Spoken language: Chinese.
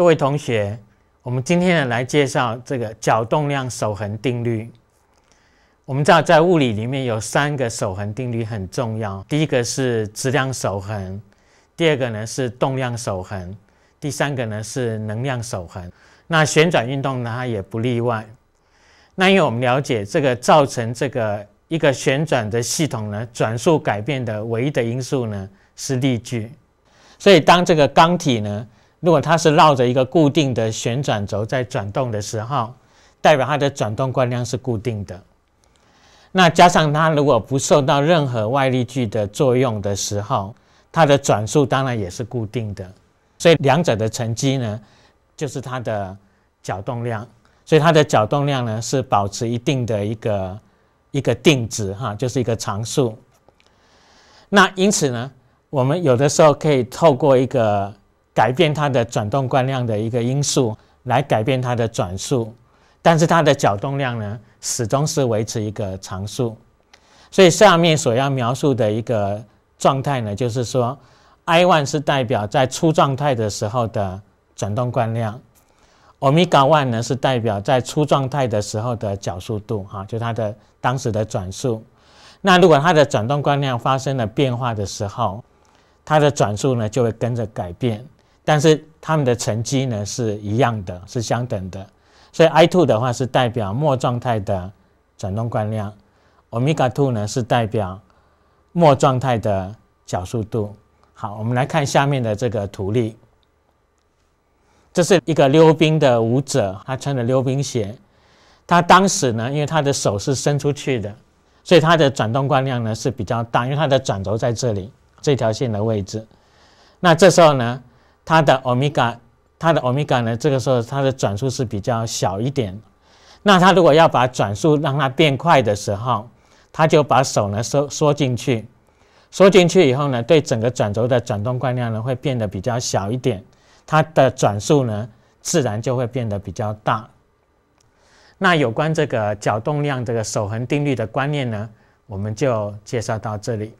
各位同学，我们今天呢来介绍这个角动量守恒定律。我们知道，在物理里面有三个守恒定律很重要。第一个是质量守恒，第二个呢是动量守恒，第三个呢是能量守恒。那旋转运动呢，它也不例外。那因为我们了解，这个造成这个一个旋转的系统呢，转速改变的唯一的因素呢是力矩。所以当这个刚体呢，如果它是绕着一个固定的旋转轴在转动的时候，代表它的转动惯量是固定的。那加上它如果不受到任何外力矩的作用的时候，它的转速当然也是固定的。所以两者的乘积呢，就是它的角动量。所以它的角动量呢是保持一定的一个一个定值哈，就是一个常数。那因此呢，我们有的时候可以透过一个改变它的转动惯量的一个因素，来改变它的转速，但是它的角动量呢，始终是维持一个常数。所以下面所要描述的一个状态呢，就是说，I one 是代表在初状态的时候的转动惯量，欧米伽 one 呢是代表在初状态的时候的角速度，哈，就它的当时的转速。那如果它的转动惯量发生了变化的时候，它的转速呢就会跟着改变。但是它们的成绩呢是一样的，是相等的。所以 I two 的话是代表末状态的转动惯量，欧米伽 two 呢是代表末状态的角速度。好，我们来看下面的这个图例。这是一个溜冰的舞者，他穿着溜冰鞋。他当时呢，因为他的手是伸出去的，所以他的转动惯量呢是比较大，因为他的转轴在这里这条线的位置。那这时候呢？它的欧米伽，它的欧米伽呢，这个时候它的转速是比较小一点。那它如果要把转速让它变快的时候，它就把手呢缩缩进去，缩进去以后呢，对整个转轴的转动惯量呢会变得比较小一点，它的转速呢自然就会变得比较大。那有关这个角动量这个守恒定律的观念呢，我们就介绍到这里。